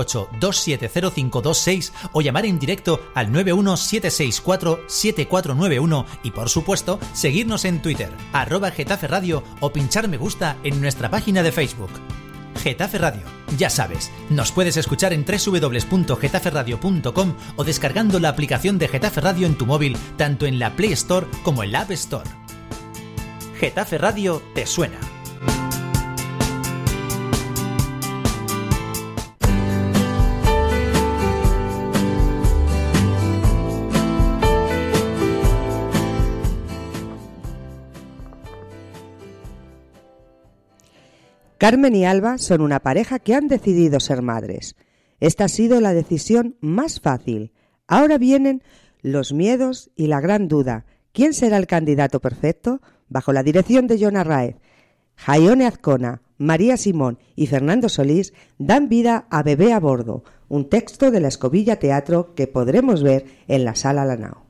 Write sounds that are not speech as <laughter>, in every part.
8270526 o llamar en directo al 917647491 y por supuesto seguirnos en Twitter, arroba Radio o pinchar me gusta en nuestra página de Facebook. Getafe Radio, ya sabes, nos puedes escuchar en www.getaferradio.com o descargando la aplicación de Getafe Radio en tu móvil, tanto en la Play Store como en la App Store. Getafe Radio te suena Carmen y Alba son una pareja que han decidido ser madres. Esta ha sido la decisión más fácil. Ahora vienen los miedos y la gran duda. ¿Quién será el candidato perfecto? Bajo la dirección de Jonah Raez, Jaione Azcona, María Simón y Fernando Solís dan vida a Bebé a Bordo, un texto de la Escobilla Teatro que podremos ver en la Sala Lanao.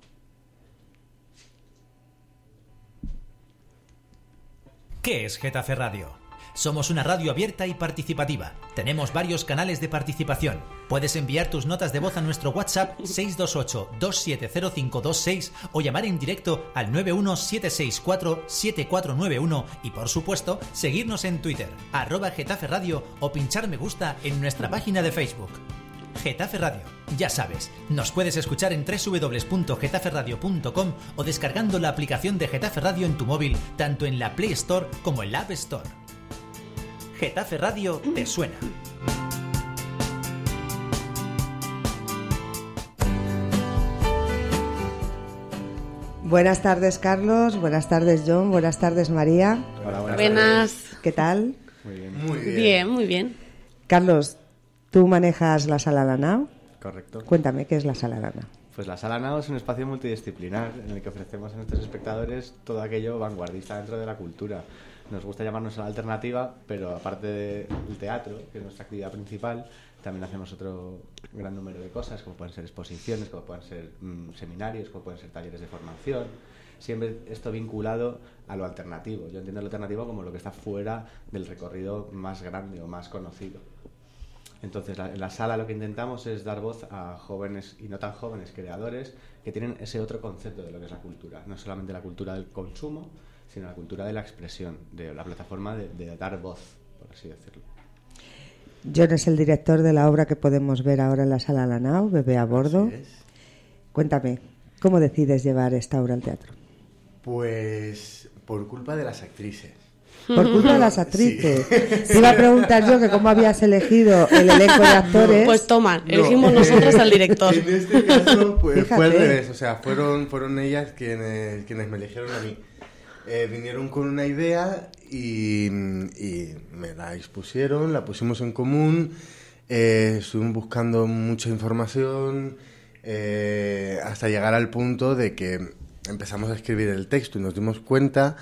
¿Qué es Getafe Radio? Somos una radio abierta y participativa. Tenemos varios canales de participación. Puedes enviar tus notas de voz a nuestro WhatsApp 628-270526 <laughs> o llamar en directo al 91764-7491 y por supuesto seguirnos en Twitter, arroba Radio o pinchar me gusta en nuestra página de Facebook. Getafe Radio. Ya sabes, nos puedes escuchar en www.getaferradio.com o descargando la aplicación de Getafe Radio en tu móvil, tanto en la Play Store como en la App Store. Getafe Radio te suena. Buenas tardes, Carlos. Buenas tardes, John. Buenas tardes, María. Hola, buenas. buenas. ¿Qué tal? Muy bien. Muy bien. muy bien. Carlos, tú manejas la sala nao Correcto. Cuéntame, ¿qué es la sala Anao? Pues la sala NAO es un espacio multidisciplinar en el que ofrecemos a nuestros espectadores todo aquello vanguardista dentro de la cultura nos gusta llamarnos a la alternativa, pero aparte del teatro, que es nuestra actividad principal, también hacemos otro gran número de cosas, como pueden ser exposiciones, como pueden ser mm, seminarios, como pueden ser talleres de formación. Siempre esto vinculado a lo alternativo. Yo entiendo lo alternativo como lo que está fuera del recorrido más grande o más conocido. Entonces, en la sala lo que intentamos es dar voz a jóvenes y no tan jóvenes creadores que tienen ese otro concepto de lo que es la cultura. No solamente la cultura del consumo, sino la cultura de la expresión, de la plataforma de, dar voz, por así decirlo. John es el director de la obra que podemos ver ahora en la sala Lanao, Bebé a Bordo. Cuéntame, ¿cómo decides llevar esta obra al teatro? Pues por culpa de las actrices. Por culpa de las <laughs> actrices. Sí. <laughs> iba a preguntar yo que cómo habías elegido el elenco de actores. Pues toma, elegimos nosotros al director. <laughs> En este caso pues, fue al revés, o sea, fueron, fueron ellas quienes, quienes me eligieron a mí. Eh, vinieron con una idea y, me la expusieron, la pusimos en común, eh, estuvimos buscando mucha información eh, hasta llegar al punto de que empezamos a escribir el texto y nos dimos cuenta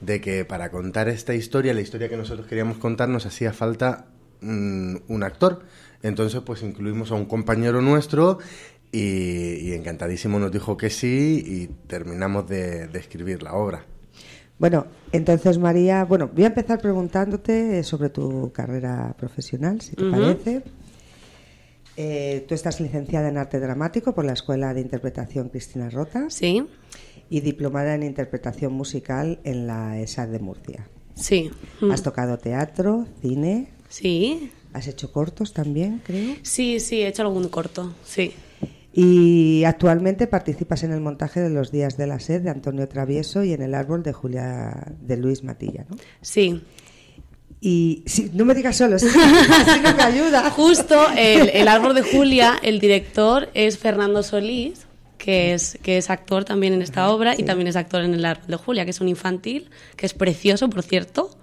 de que para contar esta historia, la historia que nosotros queríamos contar, nos hacía falta mm, un actor. Entonces, pues incluimos a un compañero nuestro y, encantadísimo nos dijo que sí y terminamos de escribir la obra. Bueno, entonces María, bueno, voy a empezar preguntándote sobre tu carrera profesional, si te parece. Eh, tú estás licenciada en arte dramático por la Escuela de Interpretación Cristina Rota. Sí. Y diplomada en interpretación musical en la ESAD de Murcia. Sí. Mm. Has tocado teatro, cine. Sí. ¿Has hecho cortos también, creo? Sí, sí, he hecho algún corto, sí. Y actualmente participas en el montaje de Los Días de la Sed de Antonio Travieso y en El Árbol de Julia de Luis Matilla, ¿no? Sí. Y no me digas solo, sí, que <laughs> me ayuda. Justo el, Árbol de Julia, el director es Fernando Solís, que es, que es actor también en esta obra y también es actor en El Árbol de Julia, que es un infantil, que es precioso, por cierto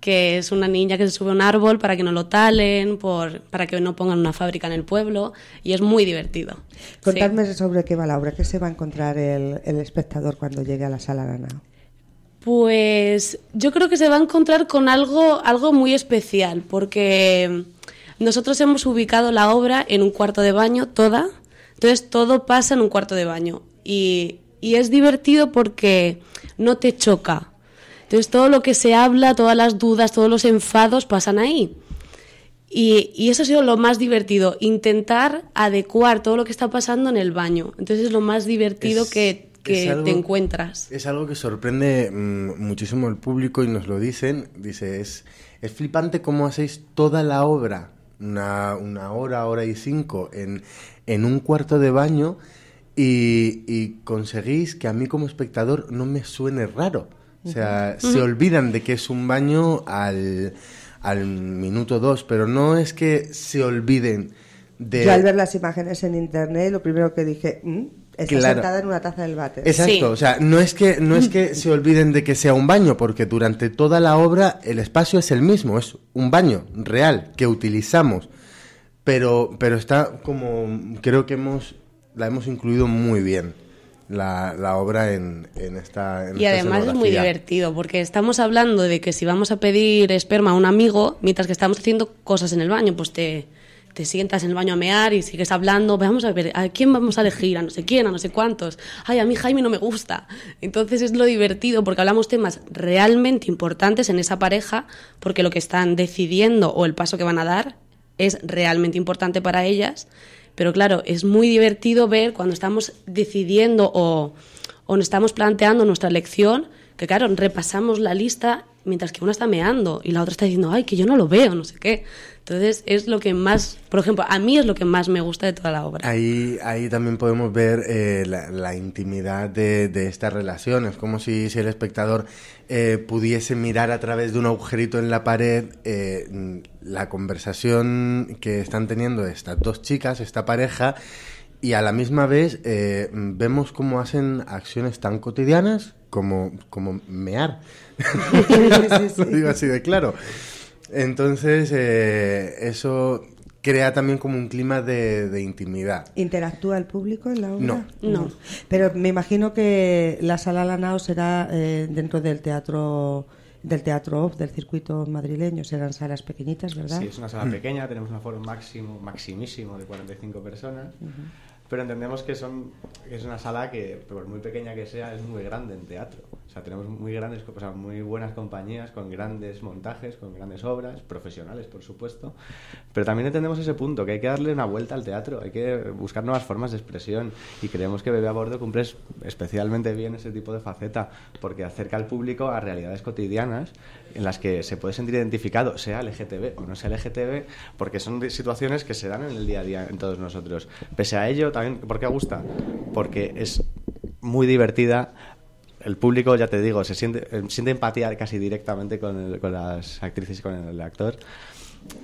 que es una niña que se sube a un árbol para que no lo talen, por, para que no pongan una fábrica en el pueblo, y es muy divertido. Contadme sobre qué va la obra, qué se va a encontrar el, el espectador cuando llegue a la sala nada Pues yo creo que se va a encontrar con algo, algo muy especial, porque nosotros hemos ubicado la obra en un cuarto de baño, toda, entonces todo pasa en un cuarto de baño, y, y es divertido porque no te choca entonces todo lo que se habla, todas las dudas, todos los enfados pasan ahí. Y, eso ha sido lo más divertido, intentar adecuar todo lo que está pasando en el baño. Entonces es lo más divertido que, te encuentras. Es algo que sorprende mm, muchísimo al público y nos lo dicen. Dice, es, flipante cómo hacéis toda la obra, una, una hora, hora y cinco, en, un cuarto de baño y conseguís que a mí como espectador no me suene raro. O sea, se olvidan de que es un baño al, minuto dos, pero no es que se olviden de... al ver las imágenes en internet, lo primero que dije, es mm, Está sentada en una taza del váter. Exacto, o sea, no es, que, no es que se olviden de que sea un baño, porque durante toda la obra el espacio es el mismo, es un baño real que utilizamos, pero, pero está como, creo que hemos, la hemos incluido muy bien la, obra en, esta... y además es muy divertido, porque estamos hablando de que si vamos a pedir esperma a un amigo, mientras que estamos haciendo cosas en el baño, pues te, te sientas en el baño a mear y sigues hablando, vamos a ver, ¿a quién vamos a elegir? ¿A no sé quién? ¿A no sé cuántos? Ay, a mí Jaime no me gusta. Entonces es lo divertido porque hablamos temas realmente importantes en esa pareja porque lo que están decidiendo o el paso que van a dar es realmente importante para ellas pero claro, es muy divertido ver cuando estamos decidiendo o, o nos estamos planteando nuestra elección, que claro, repasamos la lista mientras que una está meando y la otra está diciendo, ay, que yo no lo veo, no sé qué. Entonces es lo que más, por ejemplo, a mí es lo que más me gusta de toda la obra. Ahí, también podemos ver eh, la, intimidad de, estas relaciones, como si, el espectador eh, pudiese mirar a través de un agujerito en la pared eh, la conversación que están teniendo estas dos chicas, esta pareja, y a la misma vez vemos cómo hacen acciones tan cotidianas como, como mear. <laughs> digo así de claro. Entonces, eh, eso crea también como un clima de, intimidad. ¿Interactúa el público en la obra? No. no. Pero me imagino que la sala Lanao será eh, dentro del teatro del teatro del circuito madrileño, serán salas pequeñitas, ¿verdad? Sí, es una sala mm. pequeña, tenemos un foro máximo, maximísimo de 45 personas. pero entendemos que son que es una sala que por muy pequeña que sea es muy grande en teatro tenemos muy grandes, muy buenas compañías con grandes montajes, con grandes obras, profesionales, por supuesto. Pero también entendemos ese punto, que hay que darle una vuelta al teatro, hay que buscar nuevas formas de expresión. Y creemos que Bebé a Bordo cumple especialmente bien ese tipo de faceta, porque acerca al público a realidades cotidianas en las que se puede sentir identificado, sea LGTB o no sea LGTB, porque son situaciones que se dan en el día a día en todos nosotros. Pese a ello, también, ¿por qué gusta? Porque es muy divertida, el público, ya te digo, se siente, em, siente empatía casi directamente con, con las actrices y con el actor.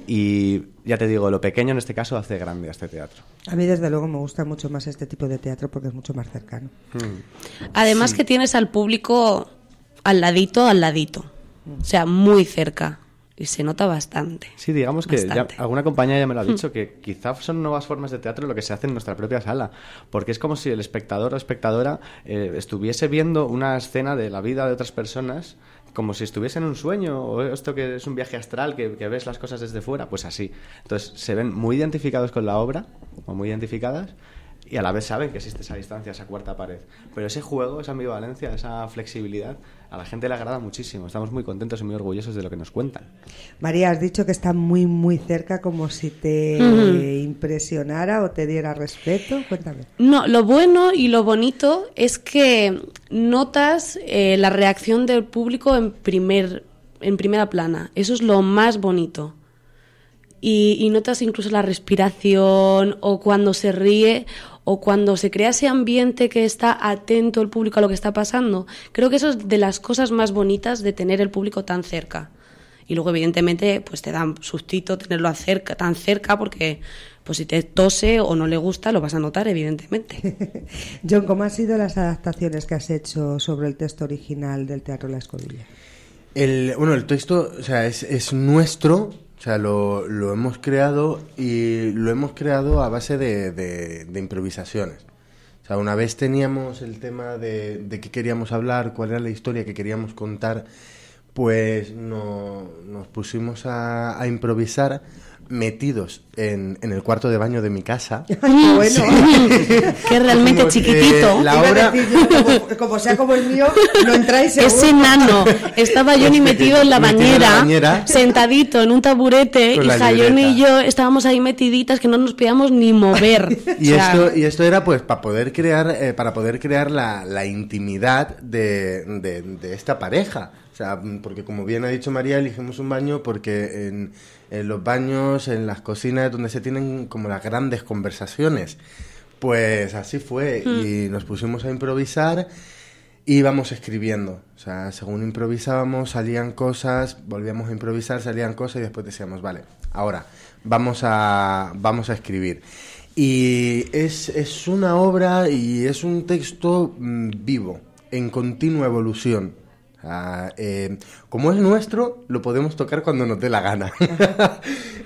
Y ya te digo, lo pequeño en este caso hace grande a este teatro. A mí desde luego me gusta mucho más este tipo de teatro porque es mucho más cercano. Mm. Además que tienes al público al ladito, al ladito. O sea, muy cerca y se nota bastante. Sí, digamos que alguna compañía ya me lo ha hmm. dicho, que quizás son nuevas formas de teatro lo que se hace en nuestra propia sala, porque es como si el espectador o espectadora eh, estuviese viendo una escena de la vida de otras personas como si estuviese en un sueño, o esto que es un viaje astral, que, que, ves las cosas desde fuera, pues así. Entonces se ven muy identificados con la obra, o muy identificadas, y a la vez saben que existe esa distancia, esa cuarta pared. Pero ese juego, esa ambivalencia, esa flexibilidad, a la gente le agrada muchísimo. Estamos muy contentos y muy orgullosos de lo que nos cuentan. María, has dicho que está muy, muy cerca, como si te impresionara o te diera respeto. Cuéntame. No, lo bueno y lo bonito es que notas eh, la reacción del público en primer en primera plana. Eso es lo más bonito y, notas incluso la respiración o cuando se ríe o cuando se crea ese ambiente que está atento el público a lo que está pasando. Creo que eso es de las cosas más bonitas de tener el público tan cerca. Y luego, evidentemente, pues te dan sustito tenerlo tan cerca porque pues si te tose o no le gusta, lo vas a notar, evidentemente. <laughs> John, ¿cómo han sido las adaptaciones que has hecho sobre el texto original del Teatro La Escobilla? El, bueno, el texto o sea, es, es nuestro, o sea, lo, lo hemos creado y lo hemos creado a base de, de, improvisaciones. O sea, una vez teníamos el tema de, de qué queríamos hablar, cuál era la historia que queríamos contar, pues nos pusimos a improvisar metidos en, en, el cuarto de baño de mi casa. <laughs> bueno, <laughs> que es realmente chiquitito. la como, sea como el mío, no entráis. <laughs> Ese enano. Estaba Johnny metido en la, bañera, sentadito en un taburete, y y yo estábamos ahí metiditas que no nos podíamos ni mover. y, esto, y esto era pues para poder crear, eh, para poder crear la, intimidad de, de esta pareja. O sea, mm, porque como bien ha dicho María, elegimos un baño porque en, los baños, en las cocinas, donde se tienen como las grandes conversaciones. Pues así fue y nos pusimos a improvisar y íbamos escribiendo. O sea, según improvisábamos, salían cosas, volvíamos a improvisar, salían cosas y después decíamos, vale, ahora vamos a, vamos a escribir. Y es, es una obra y es un texto mm, vivo, en continua evolución. Ah, em, como es nuestro, lo podemos tocar cuando nos dé la gana. <laughs>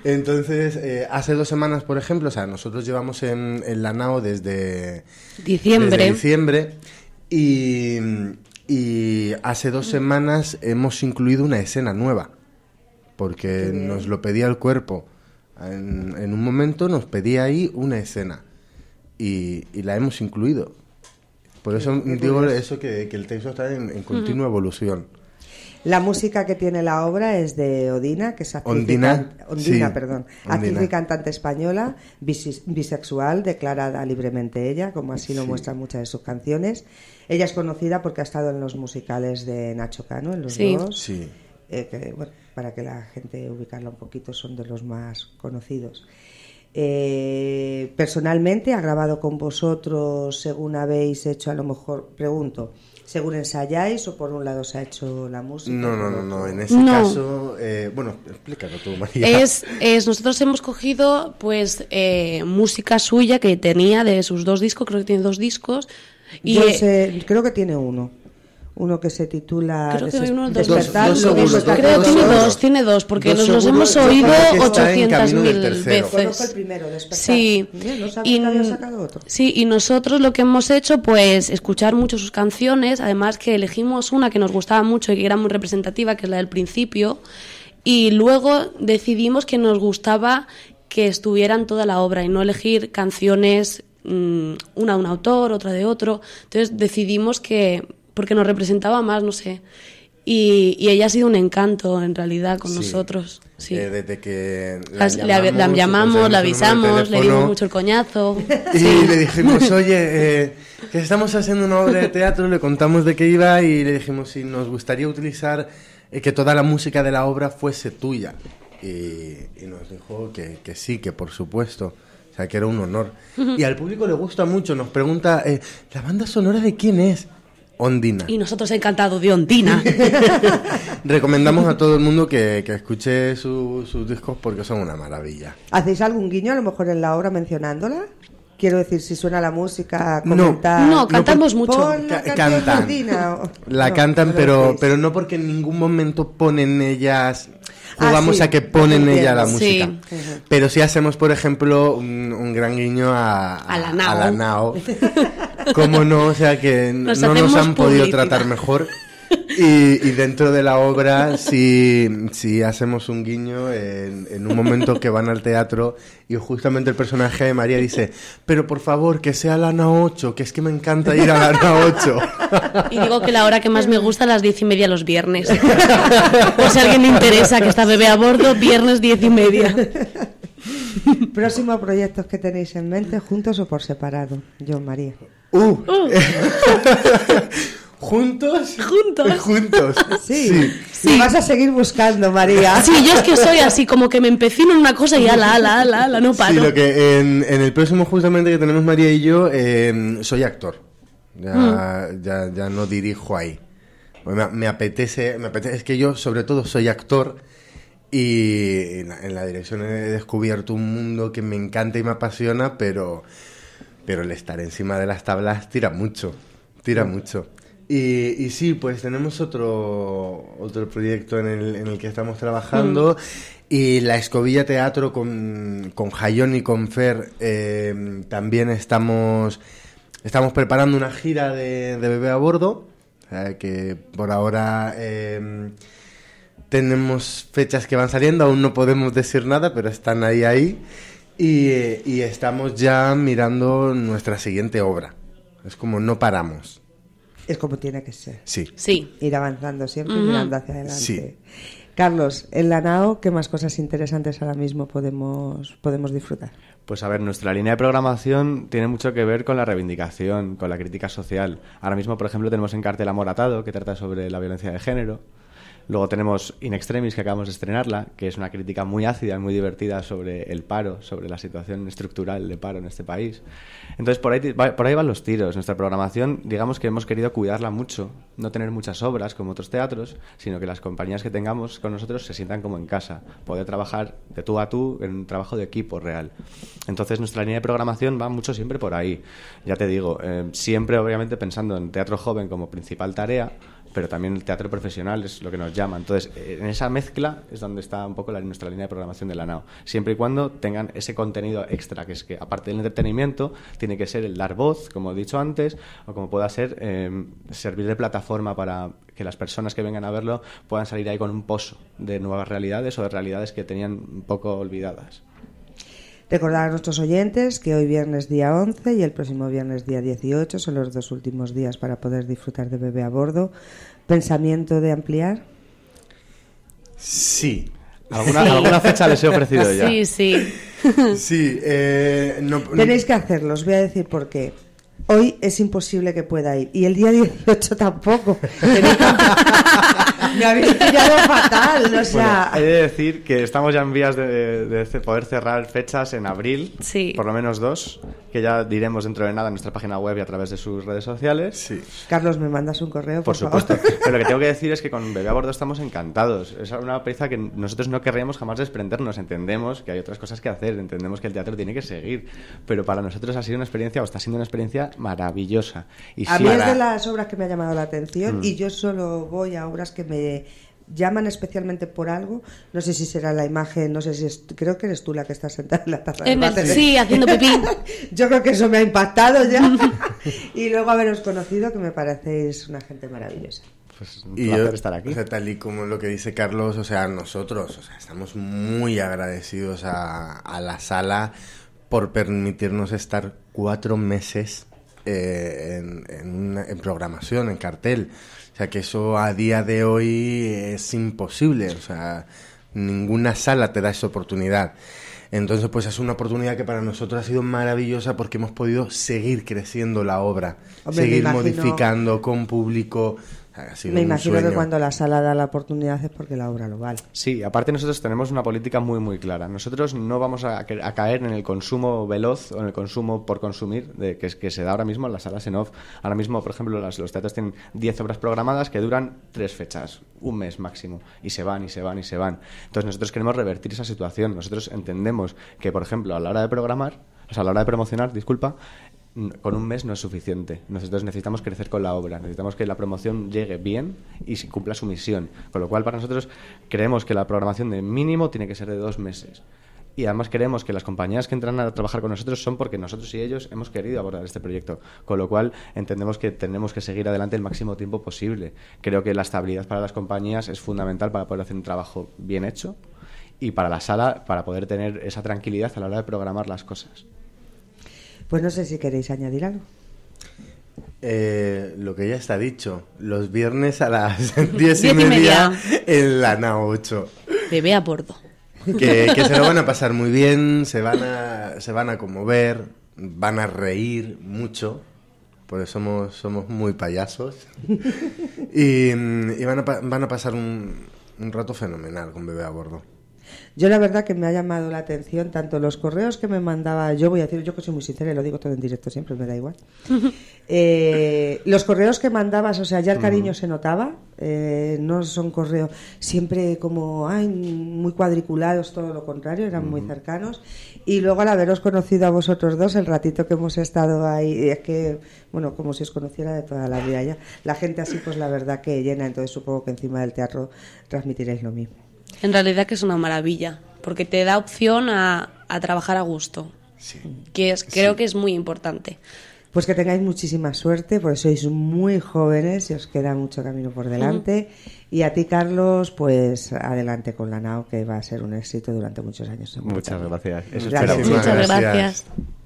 Entonces, eh, hace dos semanas, por ejemplo, o sea, nosotros llevamos en, la NAO desde diciembre. diciembre y, hace dos semanas hemos incluido una escena nueva, porque nos lo pedía el cuerpo. En, un momento nos pedía ahí una escena y la hemos incluido. Por eso digo eso que, el texto está en, continua evolución. La música que tiene la obra es de Odina, que es actriz y cantante española, bisexual, declarada libremente ella, como así lo muestran muchas de sus canciones. Ella es conocida porque ha estado en los musicales de Nacho Cano, en los dos. Sí. Eh, para que la gente ubicarla un poquito, son de los más conocidos eh, personalmente ha grabado con vosotros según habéis hecho, a lo mejor, pregunto, según ensayáis o por un lado se ha hecho la música? No, no, no, en ese caso, eh, bueno, explícalo tú, María. Es, es nosotros hemos cogido pues eh, música suya que tenía de sus dos discos, creo que tiene dos discos. Y, creo que tiene uno uno que se titula creo que uno, Despertar. Dos, tiene dos, tiene dos, porque nos, hemos oído 800.000 veces. El primero, sí, y, sí, y nosotros lo que hemos hecho, pues, escuchar mucho sus canciones, además que elegimos una que nos gustaba mucho y que era muy representativa, que es la del principio, y luego decidimos que nos gustaba que estuvieran toda la obra y no elegir canciones mm, una de un autor, otra de otro. Entonces decidimos que porque nos representaba más, no sé. Y, ella ha sido un encanto en realidad con nosotros. Sí. Eh, desde que la llamamos, la, avisamos, le dimos mucho el coñazo. <laughs> Y le dijimos, oye, eh, que estamos haciendo una obra de teatro, le contamos de qué iba y le dijimos si nos gustaría utilizar eh, que toda la música de la obra fuese tuya. Y, nos dijo que, que, sí, que por supuesto. O sea, que era un honor. Y al público le gusta mucho, nos pregunta, ¿la banda sonora de quién es? Ondina. Y nosotros encantados de Ondina. <laughs> Recomendamos a todo el mundo que, escuche sus discos porque son una maravilla. ¿Hacéis algún guiño a lo mejor en la obra mencionándola? Quiero decir, si suena la música, comentar... No, cantamos mucho. la cantan. pero, pero no porque en ningún momento ponen ellas jugamos ah, vamos a que ponen ella la música. Pero si hacemos, por ejemplo, un, gran guiño a, A la NAO. <laughs> ¿Cómo no? O sea que no nos han podido tratar mejor. Y, dentro de la obra, si, hacemos un guiño en, un momento que van al teatro y justamente el personaje de María dice, pero por favor, que sea la NA 8, que es que me encanta ir a la NA 8. Y digo que la hora que más me gusta las diez y media los viernes. O si alguien le interesa que está bebé a bordo, viernes diez y media. Próximos proyectos que tenéis en mente, juntos o por separado, yo, María. Uh. uh. <laughs> ¿Juntos? Juntos. Juntos. Sí. sí. vas a seguir buscando, María. Sí, yo es que soy así, como que me empecino en una cosa y la, la ala, la no paro. Sí, lo que en, el próximo justamente que tenemos María y yo, em, soy actor. Mm. Ya, no dirijo ahí. Pues me, apetece, me apetece, es que yo sobre todo soy actor y en la dirección he descubierto un mundo que me encanta y me apasiona, pero pero el estar encima de las tablas tira mucho, tira mucho. Y, sí, pues tenemos otro, otro proyecto en el, que estamos trabajando. Mm. Y la Escobilla Teatro con, con y con Fer eh, también estamos, estamos preparando una gira de, bebé a bordo. que por ahora em, tenemos fechas que van saliendo, aún no podemos decir nada, pero están ahí ahí. Eh, y, estamos ya mirando nuestra siguiente obra. Es como no paramos. Es como tiene que ser. Sí. sí. Ir avanzando siempre, mirando hacia adelante. Sí. Carlos, en la NAO, ¿qué más cosas interesantes ahora mismo podemos, podemos disfrutar? Pues a ver, nuestra línea de programación tiene mucho que ver con la reivindicación, con la crítica social. Ahora mismo, por ejemplo, tenemos en cartel Amor Atado, que trata sobre la violencia de género. Luego tenemos In Extremis, que acabamos de estrenarla, que es una crítica muy ácida y muy divertida sobre el paro, sobre la situación estructural de paro en este país. Entonces, por ahí, por ahí van los tiros. Nuestra programación, digamos que hemos querido cuidarla mucho, no tener muchas obras como otros teatros, sino que las compañías que tengamos con nosotros se sientan como en casa, poder trabajar de tú a tú en un trabajo de equipo real. Entonces, nuestra línea de programación va mucho siempre por ahí. Ya te digo, eh, siempre obviamente pensando en teatro joven como principal tarea, pero también el teatro profesional es lo que nos llama. Entonces, eh, en esa mezcla es donde está un poco la, nuestra línea de programación de la NAO. Siempre y cuando tengan ese contenido extra, que es que aparte del entretenimiento, tiene que ser el dar voz, como he dicho antes, o como pueda ser em, servir de plataforma para que las personas que vengan a verlo puedan salir ahí con un pozo de nuevas realidades o de realidades que tenían un poco olvidadas. Recordar a nuestros oyentes que hoy viernes día 11 y el próximo viernes día 18 son los dos últimos días para poder disfrutar de bebé a bordo. ¿Pensamiento de ampliar? Sí. Alguna, fecha les he ofrecido ya. Sí, sí. <laughs> Eh, Tenéis que hacerlo, os voy a decir por qué. Hoy es imposible que pueda ir y el día 18 tampoco. <laughs> me habéis pillado fatal, o sea... decir que estamos ya en vías de, poder cerrar fechas en abril, por lo menos dos, que ya diremos dentro de nada en nuestra página web y a través de sus redes sociales. Carlos, ¿me mandas un correo, por, supuesto. Favor? <laughs> Pero lo que tengo que decir es que con Bebé a Bordo estamos encantados. Es una pieza que nosotros no querríamos jamás desprendernos. Entendemos que hay otras cosas que hacer, entendemos que el teatro tiene que seguir, pero para nosotros ha sido una experiencia, o está siendo una experiencia maravillosa. Y a mí es de las obras que me ha llamado la atención mm. y yo solo voy a obras que me eh, llaman especialmente por algo. No sé si será la imagen, no sé si creo que eres tú la que estás sentada en la taza Sí, haciendo pipí. <laughs> Yo creo que eso me ha impactado ya. <laughs> y luego haberos conocido, que me parecéis una gente maravillosa. Pues y estar aquí. tal y como lo que dice Carlos, o sea, nosotros o sea, estamos muy agradecidos a, la sala por permitirnos estar cuatro meses eh, en programación, en cartel. O sea, que eso a día de hoy es imposible. O sea, ninguna sala te da esa oportunidad. Entonces, pues es una oportunidad que para nosotros ha sido maravillosa porque hemos podido seguir creciendo la obra, seguir modificando con público, me imagino que cuando la sala da la oportunidad es porque la obra lo vale. Sí, aparte nosotros tenemos una política muy muy clara. Nosotros no vamos a, caer en el consumo veloz o en el consumo por consumir de, que, que se da ahora mismo en las salas en off. Ahora mismo, por ejemplo, las, los teatros tienen 10 obras programadas que duran tres fechas, un mes máximo, y se van y se van y se van. Entonces nosotros queremos revertir esa situación. Nosotros entendemos que, por ejemplo, a la hora de programar, o sea, a la hora de promocionar, disculpa, con un mes no es suficiente. Nosotros necesitamos crecer con la obra, necesitamos que la promoción llegue bien y cumpla su misión. Con lo cual, para nosotros creemos que la programación de mínimo tiene que ser de dos meses. Y además creemos que las compañías que entran a trabajar con nosotros son porque nosotros y ellos hemos querido abordar este proyecto, con lo cual entendemos que tenemos que seguir adelante el máximo tiempo posible. Creo que la estabilidad para las compañías es fundamental para poder hacer un trabajo bien hecho y para la sala, para poder tener esa tranquilidad a la hora de programar las cosas. Pues no sé si queréis añadir algo. Eh, lo que ya está dicho, los viernes a las <laughs> diez y, media, en la NAO 8. Bebé a bordo. Que, se lo van a pasar muy bien, se van, a, se van a conmover, van a reír mucho, porque somos, somos muy payasos. <laughs> Y, y van, a, van a pasar un, un rato fenomenal con Bebé a bordo. Yo la verdad que me ha llamado la atención tanto los correos que me mandaba, yo voy a decir, yo que soy muy sincera y lo digo todo en directo siempre, me da igual. <laughs> Eh, los correos que mandabas, o sea, ya el mm. cariño se notaba, eh, no son correos siempre como, muy cuadriculados, todo lo contrario, eran muy mm. cercanos. Y luego al haberos conocido a vosotros dos, el ratito que hemos estado ahí, es que, bueno, como si os conociera de toda la vida ya. La gente así, pues la verdad que llena, entonces supongo que encima del teatro transmitiréis lo mismo en realidad que es una maravilla, porque te da opción a, trabajar a gusto, que creo que es muy importante. Pues que tengáis muchísima suerte, porque sois muy jóvenes y os queda mucho camino por delante. Y a ti, Carlos, pues adelante con la NAO, que va a ser un éxito durante muchos años. Muchas gracias. Eso Muchas gracias.